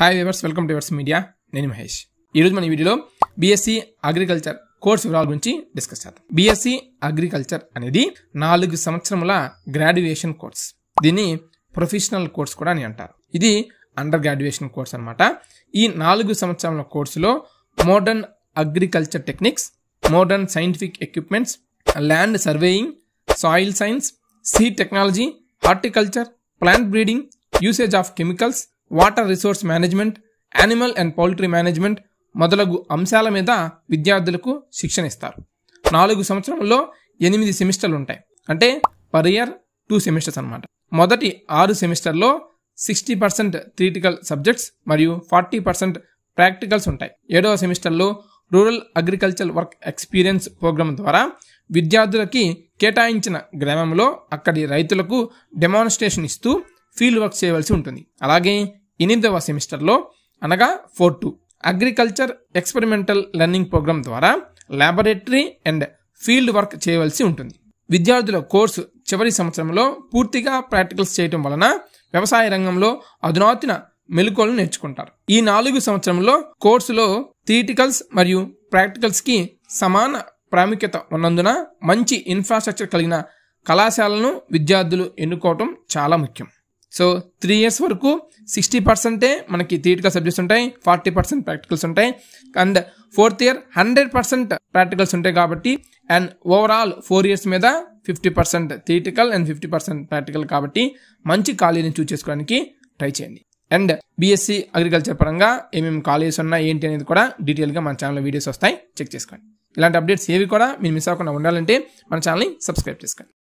hi viewers welcome to viewers media నేను మహేష్ ఈరోజు మన వీడియోలో బీఎస్సీ అగ్రికల్చర్ కోర్స్ వివరాల గురించి డిస్కస్ చేద్దాం బీఎస్సీ అగ్రికల్చర్ అనేది నాలుగు సంవత్సరముల గ్రాడ్యుయేషన్ కోర్స్ దీన్ని ప్రొఫెషనల్ కోర్స్ కూడా అని అంటారు ఇది అండర్ గ్రాడ్యుయేషన్ కోర్స్ అనమాట ఈ నాలుగు సంవత్సరముల కోర్సులో modern agriculture techniques modern scientific equipments land surveying soil science seed technology horticulture plant breeding usage of chemicals water resource management animal and poultry management మొదలగు అంశాల మీద విద్యార్థులకు శిక్షణ ఇస్తారు నాలుగు సంవత్సరంలో ఎనిమిది సెమిస్టర్లు ఉంటాయి అంటే పర్ ఇయర్ టూ సెమిస్టర్స్ అనమాట మొదటి ఆరు సెమిస్టర్లో సిక్స్టీ పర్సెంట్ థియటికల్ సబ్జెక్ట్స్ మరియు ఫార్టీ పర్సెంట్ ప్రాక్టికల్స్ ఉంటాయి ఏడవ సెమిస్టర్లో rural agriculture work experience program ద్వారా విద్యార్థులకి కేటాయించిన గ్రామంలో అక్కడి రైతులకు డెమాన్స్ట్రేషన్ ఇస్తూ ఫీల్డ్ వర్క్ చేయవలసి ఉంటుంది అలాగే ఎనిమిదవ సెమిస్టర్లో అనగా four two agriculture experimental learning program ద్వారా ల్యాబొరేటరీ అండ్ ఫీల్డ్ వర్క్ చేయవలసి ఉంటుంది విద్యార్థుల కోర్సు చివరి సంవత్సరంలో పూర్తిగా ప్రాక్టికల్స్ చేయటం వలన వ్యవసాయ రంగంలో అధునాతన మెలుకోలు నేర్చుకుంటారు ఈ నాలుగు సంవత్సరంలో కోర్సులో థియేటికల్స్ మరియు ప్రాక్టికల్స్కి సమాన ప్రాముఖ్యత ఉన్నందున మంచి ఇన్ఫ్రాస్ట్రక్చర్ కలిగిన కళాశాలను విద్యార్థులు ఎన్నుకోవటం చాలా ముఖ్యం సో త్రీ ఇయర్స్ వరకు సిక్స్టీ పర్సెంటే మనకి థియేటికల్ సబ్జెక్ట్స్ ఉంటాయి ఫార్టీ పర్సెంట్ ప్రాక్టికల్స్ ఉంటాయి and fourth year hundred percent practicals ఉంటాయి కాబట్టి అండ్ ఓవరాల్ ఫోర్ ఇయర్స్ మీద fifty percent theoretical and fifty percent practical కాబట్టి మంచి కాలేజీని చూస్ చేసుకోవడానికి ట్రై చేయండి అండ్ బీఎస్సీ అగ్రికల్చర్ పరంగా ఏమేమి కాలేజెస్ ఉన్నా ఏంటి అనేది కూడా డీటెయిల్గా మన ఛానల్లో వీడియోస్ వస్తాయి చెక్ చేసుకోండి ఇలాంటి అప్డేట్స్ ఏవి కూడా మీరు మిస్ అవ్వకుండా ఉండాలంటే మన ఛానల్ని సబ్స్క్రైబ్ చేసుకోండి